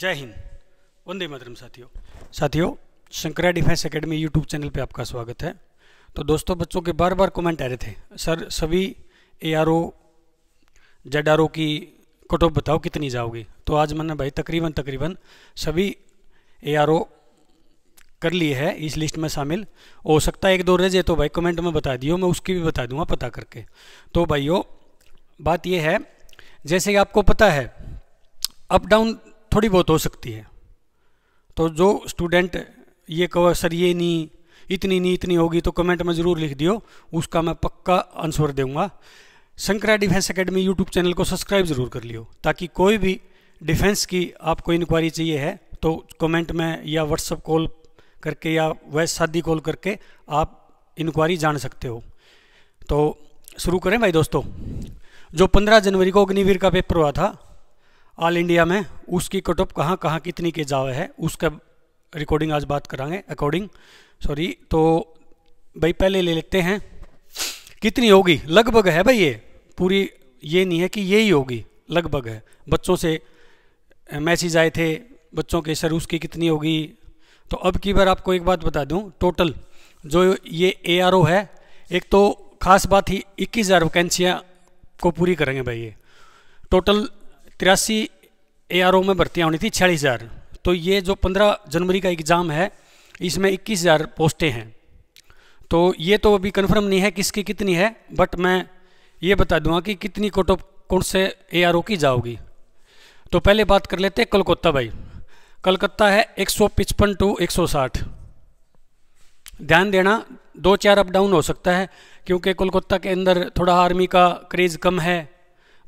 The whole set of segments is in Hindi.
जय हिंद वंदे मातरम साथियों साथियों Shankara defence academy YouTube channel पे आपका स्वागत है तो दोस्तों बच्चों के बार बार कमेंट आ रहे थे सर सभी A R O Z R O की कट ऑफ बताओ कितनी जाओगी तो आज मैंने भाई तकरीबन तकरीबन सभी ए आर ओ कर लिए है इस लिस्ट में शामिल हो सकता है एक दो रह जाए तो भाई कमेंट में बता दियो मैं उसकी भी बता दूंगा पता करके तो भाइयों बात यह है जैसे कि आपको पता है अप डाउन थोड़ी बहुत हो सकती है तो जो स्टूडेंट ये कहो सर ये नहीं इतनी नहीं इतनी होगी तो कमेंट में ज़रूर लिख दियो उसका मैं पक्का आंसर दूंगा Shankara defence academy YouTube channel को सब्सक्राइब ज़रूर कर लियो ताकि कोई भी डिफेंस की आपको इंक्वायरी चाहिए है तो कमेंट में या व्हाट्सअप कॉल करके या वैस शादी कॉल करके आप इंक्वायरी जान सकते हो तो शुरू करें भाई दोस्तों जो 15 जनवरी को अग्निवीर का पेपर हुआ था ऑल इंडिया में उसकी कट ऑफ कहाँ कहाँ कितनी के जावे है उसका रिकॉर्डिंग आज बात कराएंगे अकॉर्डिंग सॉरी तो भाई पहले ले लेते हैं कितनी होगी लगभग है भाई ये पूरी ये नहीं है कि ये ही होगी लगभग है बच्चों से मैसेज आए थे बच्चों के सर उसकी कितनी होगी तो अब की बार आपको एक बात बता दूं टोटल जो ये ए है एक तो खास बात ही इक्कीस हज़ार वैकेंसियाँ को पूरी करेंगे भाई ये टोटल तिरासी ए में भर्तियाँ होनी थी छियालीस हज़ार तो ये जो पंद्रह जनवरी का एग्ज़ाम है इसमें इक्कीस हज़ार पोस्टें हैं तो ये तो अभी कन्फर्म नहीं है किसकी कितनी है बट मैं ये बता दूंगा कि कितनी कोट ऑफ कौन से ए की जाओगी तो पहले बात कर लेते हैं कलकत्ता भाई कलकत्ता है एक सौ टू एक सौ साठ ध्यान देना दो चार अप डाउन हो सकता है क्योंकि कोलकाता के अंदर थोड़ा आर्मी का क्रेज़ कम है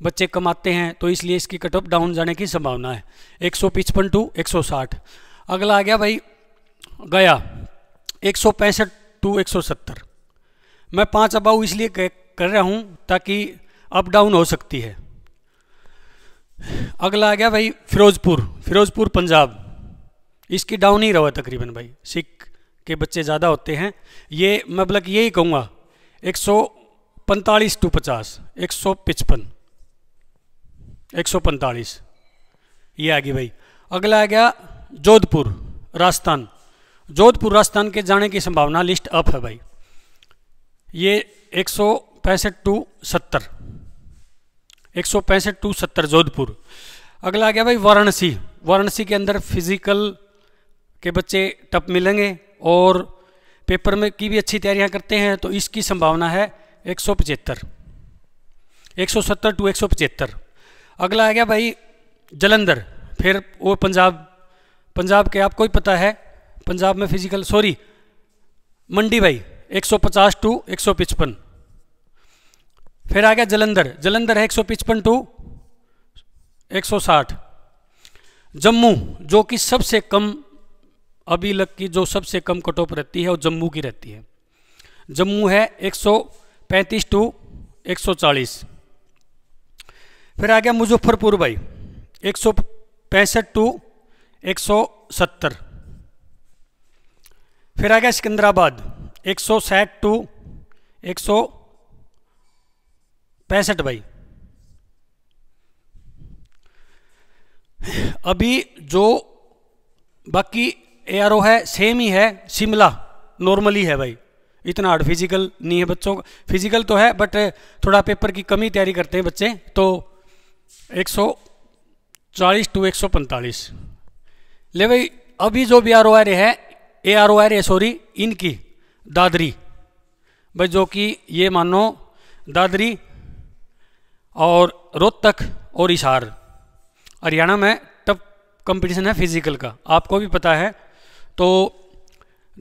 बच्चे कमाते हैं तो इसलिए इसकी कट ऑफ डाउन जाने की संभावना है एक सौ पिचपन टू एक सौ साठ अगला आ गया भाई गया एक सौ पैंसठ टू एक सौ सत्तर मैं पाँच अबाउ इसलिए कर रहा हूँ ताकि अप डाउन हो सकती है अगला आ गया भाई फिरोजपुर फिरोजपुर पंजाब इसकी डाउन ही रहा तकरीबन भाई सिख के बच्चे ज़्यादा होते हैं ये मतलब यही कहूँगा एक सौ पैंतालीस टू पचास एक सौ पचपन 145 ये आ गई भाई अगला आ गया जोधपुर राजस्थान जोधपुर राजस्थान के जाने की संभावना लिस्ट अप है भाई ये एक सौ पैंसठ टू सत्तर एक सौ पैंसठ टू सत्तर जोधपुर अगला आ गया भाई वाराणसी वाराणसी के अंदर फिजिकल के बच्चे टप मिलेंगे और पेपर में की भी अच्छी तैयारियां करते हैं तो इसकी संभावना है एक सौ पचहत्तर एक सौ सत्तर टू एक सौ पचहत्तर अगला आ गया भाई जलंधर फिर वो पंजाब पंजाब के आपको ही पता है पंजाब में फिजिकल सॉरी मंडी भाई 150 टू एक फिर आ गया जलंधर जलंधर है एक सौ पचपन टू एक सौ साठ जम्मू जो कि सबसे कम अभी लग की जो सबसे कम कट ऑफ रहती है वो जम्मू की रहती है जम्मू है एक सौ पैंतीस टू एक सौ चालीस फिर आ गया मुजफ्फरपुर भाई एक सौ पैंसठ टू एक सौ सत्तर फिर आ गया सिकंदराबाद एक सौ साठ टू एक सौ पैंसठ भाई अभी जो बाकी एआरओ है सेम ही है शिमला नॉर्मली है भाई इतना हार्ड फिजिकल नहीं है बच्चों का फिजिकल तो है बट थोड़ा पेपर की कमी तैयारी करते हैं बच्चे तो सौ चालीस टू एक सौ पैंतालीस ले भाई अभी जो बी आर ओ आर है A R O R A sorry इनकी दादरी भाई जो कि ये मानो दादरी और रोहतक और इशार हरियाणा में टफ कंपटीशन है फिजिकल का आपको भी पता है तो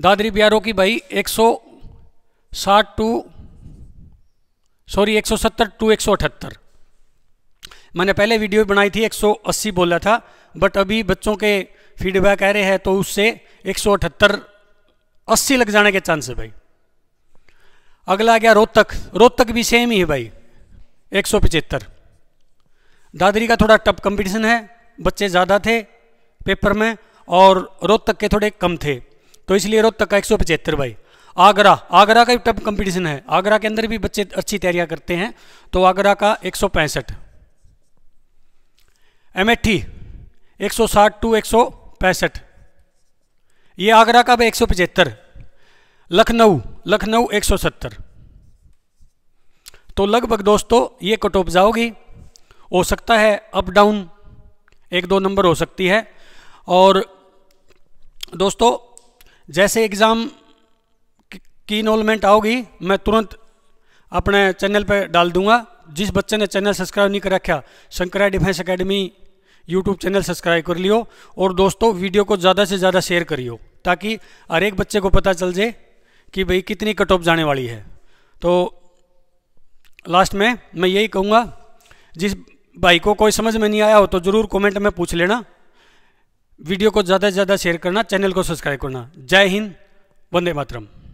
दादरी बी आर ओ की भाई एक सौ साठ टू सॉरी एक सौ सत्तर टू एक सौ अठहत्तर मैंने पहले वीडियो बनाई थी 180 बोला था बट अभी बच्चों के फीडबैक आ रहे हैं तो उससे एक सौ अस्सी लग जाने के चांस है भाई अगला आ गया रोहतक रोहतक भी सेम ही है भाई एक सौ पचहत्तर दादरी का थोड़ा टफ कंपटीशन है बच्चे ज़्यादा थे पेपर में और रोहतक के थोड़े कम थे तो इसलिए रोहतक का एक सौ पचहत्तर भाई आगरा आगरा का भी टफ कंपटीशन है आगरा के अंदर भी बच्चे अच्छी तैयारियां करते हैं तो आगरा का एक सौ पैंसठ एट्ठी एक सौ साठ टू एक सौ पैंसठ ये आगरा का भी एक सौ पचहत्तर लखनऊ लखनऊ एक सौ सत्तर तो लगभग दोस्तों ये कट ऑफ जाओगी हो सकता है अप डाउन एक दो नंबर हो सकती है और दोस्तों जैसे एग्ज़ाम की इनोलमेंट आओगी मैं तुरंत अपने चैनल पर डाल दूंगा जिस बच्चे ने चैनल सब्सक्राइब नहीं कर रखा Shankara defence academy YouTube channel subscribe कर लियो और दोस्तों वीडियो को ज़्यादा से ज़्यादा शेयर करियो ताकि हर एक बच्चे को पता चल जाए कि भाई कितनी कट ऑफ जाने वाली है तो लास्ट में मैं यही कहूँगा जिस भाई को कोई समझ में नहीं आया हो तो ज़रूर कॉमेंट में पूछ लेना वीडियो को ज़्यादा से ज़्यादा शेयर करना चैनल को सब्सक्राइब करना जय हिंद वंदे मातरम